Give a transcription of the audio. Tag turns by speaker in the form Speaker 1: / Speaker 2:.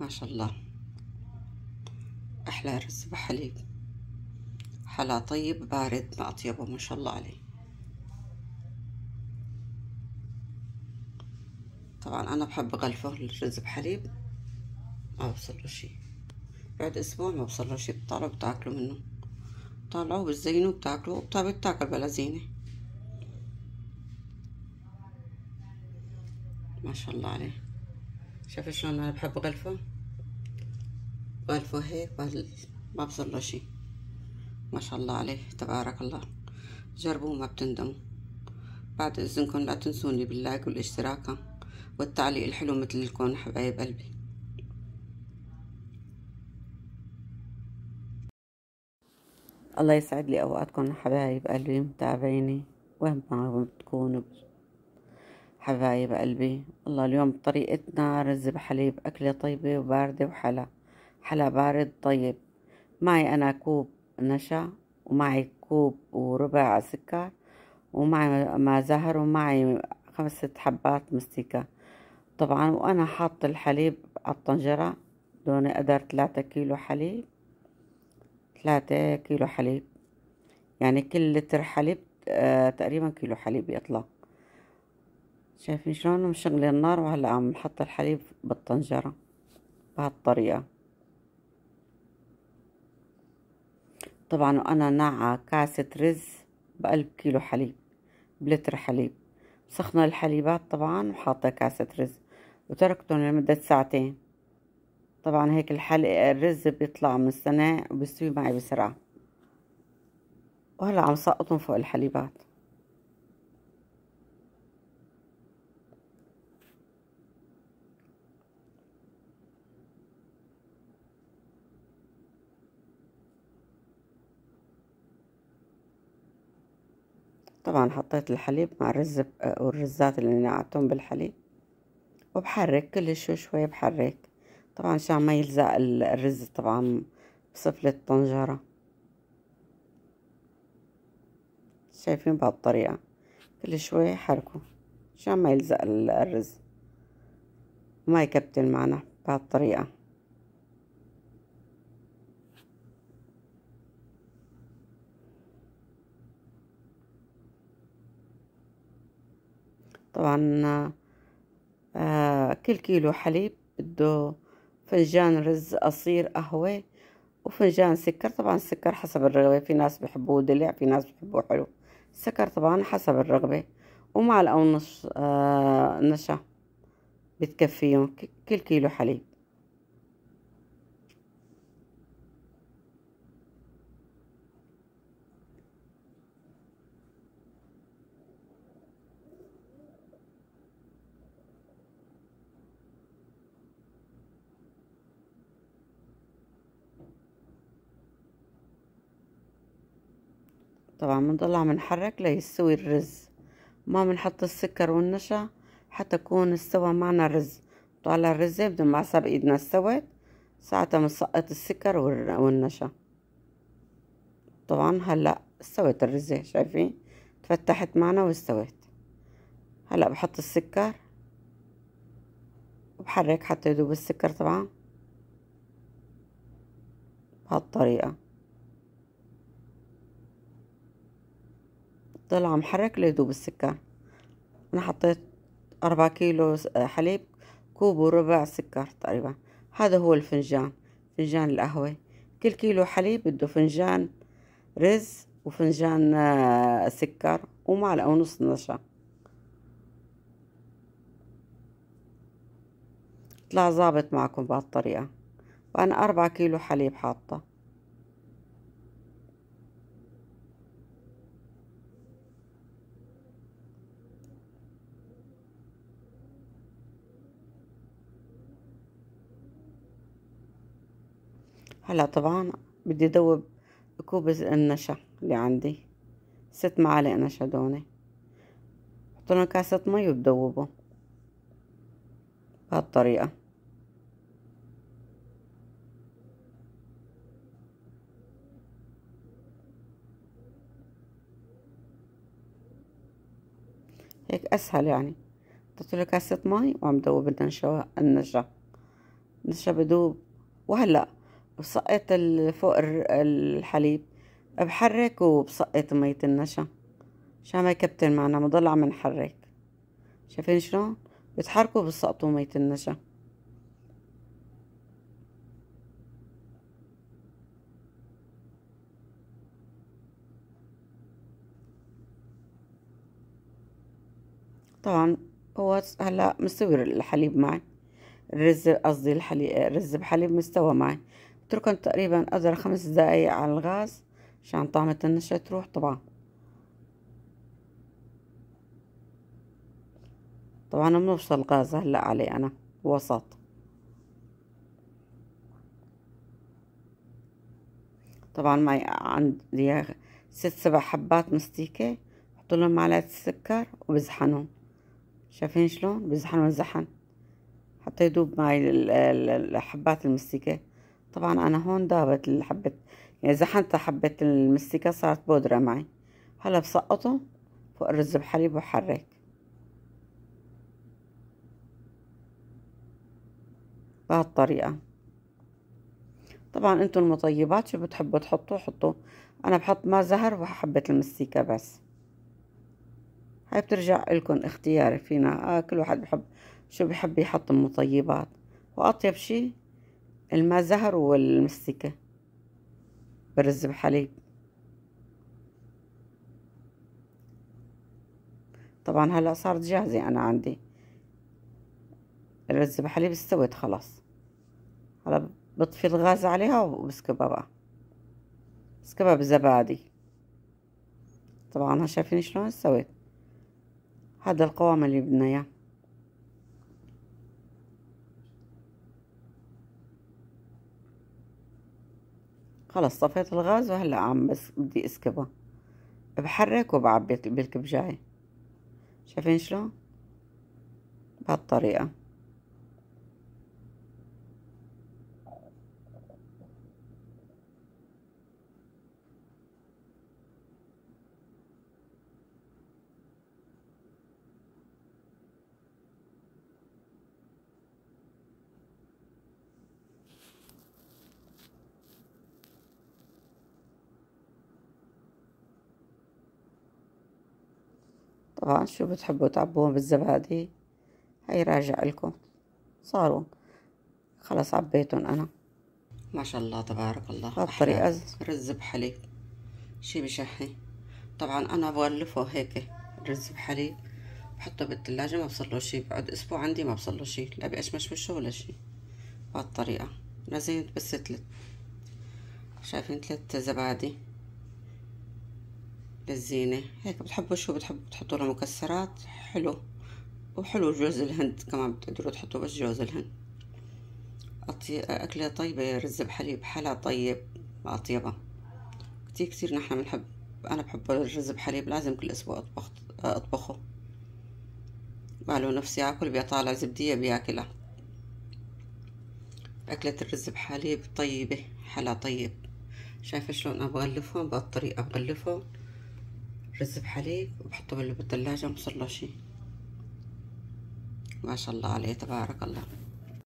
Speaker 1: ما شاء الله أحلى رز بحليب حلا طيب بارد ما أطيبه ما شاء الله عليه طبعا أنا بحب أغلفه الرز بحليب ما له شي بعد أسبوع ما له شي بتطلعوا بتاكلوا منه بتطلعوا بتزينوا بتاكلوا طيب بتاكل بلا زينة ما شاء الله عليه شوفي شلون انا بحب غلفه غلفه هيك ما له شي ما شاء الله عليه تبارك الله جربوه ما بتندموا بعد اذنكم لا تنسوني باللايك والاشتراك والتعليق الحلو مثل الكون حبايب قلبي الله يسعد لي اوقاتكم حبايب قلبي متابعيني وين ما تكونوا حبايب قلبي الله اليوم طريقتنا رز بحليب أكلة طيبة وباردة وحلا حلا بارد طيب معي أنا كوب نشا ومعي كوب وربع سكر ومعي ما زهر ومعي خمس ست حبات مستيكة طبعا وأنا حاط الحليب على الطنجرة دوني قدر ثلاثة كيلو حليب ثلاثة كيلو حليب يعني كل لتر حليب آه تقريبا كيلو حليب يطلع شايفين شلون مشغلي النار وهلا عم نحط الحليب بالطنجرة بهالطريقة طبعا وأنا ناعة كاسة رز بقلب كيلو حليب بلتر حليب سخنة الحليبات طبعا وحاطة كاسة رز وتركتهم لمدة ساعتين طبعا هيك الحلق الرز بيطلع من السناء وبيستوي معي بسرعة وهلا عم سقطهم فوق الحليبات طبعا حطيت الحليب مع الرز والرزات اللي نقعتهم بالحليب وبحرك كل شوي شوي بحرك طبعا عشان ما يلزق الرز طبعا بسفلة الطنجرة شايفين بهالطريقة كل شوي حركوا عشان ما يلزق الرز وما يكبتل معنا بهالطريقة طبعا آه كل كيلو حليب بده فنجان رز قصير قهوة وفنجان سكر طبعا السكر حسب الرغبة في ناس بحبوه دلع في ناس بحبوه حلو السكر طبعا حسب الرغبة ومعلقة ونص آه نشا بتكفيهم كل كيلو حليب طبعا بنضل عم نحرك ليستوي الرز ما بنحط السكر والنشا حتى يكون استوى معنا الرز طالع الرزة بدون ما عصب ايدنا استوت ساعتها بنسقط السكر والنشا طبعا هلا استوت الرزة شايفين تفتحت معنا واستوت هلا بحط السكر وبحرك حتى يذوب السكر طبعا بهالطريقة ضل عم حرك ليدوب السكر أنا حطيت أربعة كيلو حليب كوب وربع سكر تقريبا هذا هو الفنجان فنجان القهوة كل كيلو حليب بده فنجان رز وفنجان آه، سكر ومعلقة ونص نشا طلع ظابط معكم بهالطريقة وأنا أربعة كيلو حليب حاطة هلا طبعا بدي ذوب كوب النشا اللي عندي ست معالق نشا دوني بحط لهم كاسة مي وبدوبه بهالطريقة هيك أسهل يعني حطيت له كاسة مي وعم دوب النشا النشا النشا بدوب وهلأ بسقط فوق الحليب بحرك وبسقط مية النشا عشان ما يكبتل معنا بضل عم نحرك شايفين شلون بتحركوا بسقطوا مية النشا طبعا هو هلا مستوي الحليب معي الرز قصدي الحليب الرز بحليب مستوى معي اتركن تقريبا قدر خمس دقايق على الغاز عشان طعمة النشا تروح طبعا طبعا بنوصل غاز هلا علي انا وسط طبعا معي عندي ست سبع حبات مستيكة بحط لهم معلقة سكر وبزحنهم شايفين شلون بزحنهم زحن حتى يدوب معي الحبات المستيكة طبعا انا هون ضابت الحبة يعني زحنت حبة المستكة صارت بودرة معي هلا بسقطه فوق الرز بحليب وحرك بهالطريقة طبعا انتو المطيبات شو بتحبوا تحطوا حطوا انا بحط ما زهر وحبة المستيكا بس هاي بترجع لكم اختياري فينا آه كل واحد بحب شو بحب يحط المطيبات واطيب شي الماء زهر والمستكة برز بحليب طبعا هلا صارت جاهزة أنا عندي الرز بحليب استوت خلاص هلا بطفي الغاز عليها وبسكبها بقى بسكبها بزبادي طبعا شايفين شلون استوت هذا القوام اللي بدنا اياه خلص طفيت الغاز وهلا عم بس بدي اسكبها بحرك وبعبي بالكبجاي شايفين شلون بهالطريقة طبعا شو بتحبوا تعبوهم بالزبادي هاي راجع لكم صاروا خلاص عبيتهم انا ما شاء الله تبارك الله الطريقة رز بحليب شي بشحي طبعا انا بولفه هيك رز بحليب بحطه بالثلاجة ما له شي بعد اسبوع عندي ما له شي لا بأشمشمشه ولا شي بهالطريقة نزلت بس ثلاث شايفين ثلاث زبادي للزينة هيك بتحبوا شو بتحبوا تحطوا له مكسرات حلو وحلو جوز الهند كمان بتقدروا تحطوا بس جوز الهند أطي... أكلة طيبة رز بحليب حلا طيب أطيبة كتير كتير نحن بنحب أنا بحب الرز بحليب لازم كل أسبوع أطبخ أطبخه قالوا نفسي أكل بيطالع زبدية بياكلها أكلة الرز بحليب طيبة حلا طيب شايفة شلون أبغلفهم بهالطريقة بغلفهم رز بحليب وبحطه بالثلاجة مصلى شي ما شاء الله عليه تبارك الله